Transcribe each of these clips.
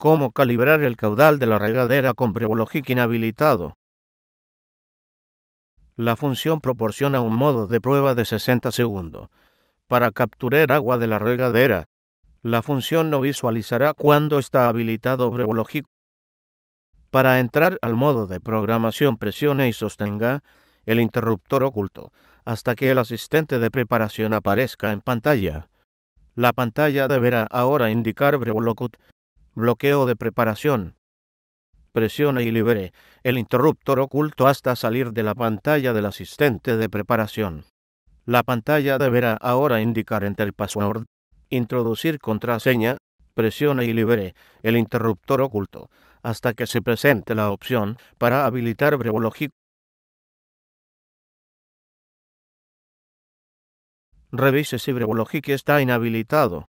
cómo calibrar el caudal de la regadera con BrevoLogic inhabilitado. La función proporciona un modo de prueba de 60 segundos. Para capturar agua de la regadera, la función no visualizará cuándo está habilitado BrevoLogic. Para entrar al modo de programación presione y sostenga el interruptor oculto hasta que el asistente de preparación aparezca en pantalla. La pantalla deberá ahora indicar BrevoLogic bloqueo de preparación. Presione y libere el interruptor oculto hasta salir de la pantalla del asistente de preparación. La pantalla deberá ahora indicar entre el password, introducir contraseña, presione y libere el interruptor oculto hasta que se presente la opción para habilitar Brevologic. Revise si Brevologic está inhabilitado.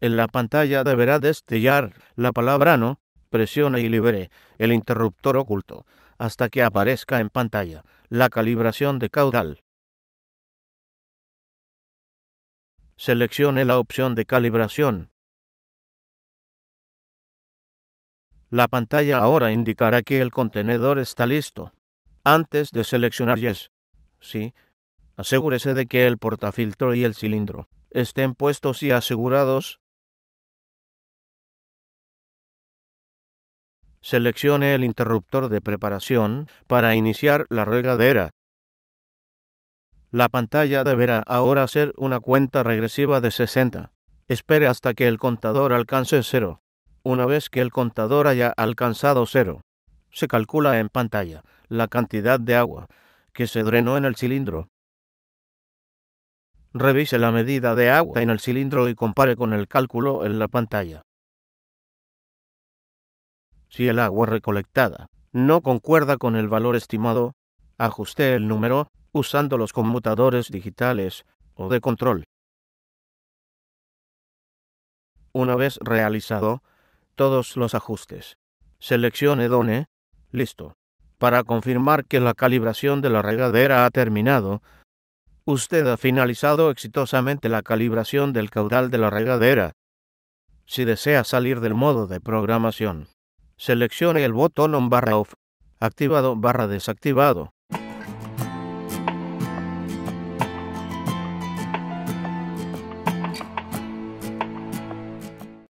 En la pantalla deberá destellar la palabra no, presione y libere el interruptor oculto hasta que aparezca en pantalla la calibración de caudal. Seleccione la opción de calibración. La pantalla ahora indicará que el contenedor está listo. Antes de seleccionar Yes, sí, asegúrese de que el portafiltro y el cilindro estén puestos y asegurados Seleccione el interruptor de preparación para iniciar la regadera. La pantalla deberá ahora hacer una cuenta regresiva de 60. Espere hasta que el contador alcance cero. Una vez que el contador haya alcanzado cero, se calcula en pantalla la cantidad de agua que se drenó en el cilindro. Revise la medida de agua en el cilindro y compare con el cálculo en la pantalla. Si el agua recolectada no concuerda con el valor estimado, ajuste el número usando los conmutadores digitales o de control. Una vez realizado todos los ajustes, seleccione Done. Listo. Para confirmar que la calibración de la regadera ha terminado, usted ha finalizado exitosamente la calibración del caudal de la regadera. Si desea salir del modo de programación, Seleccione el botón on barra off, activado barra desactivado.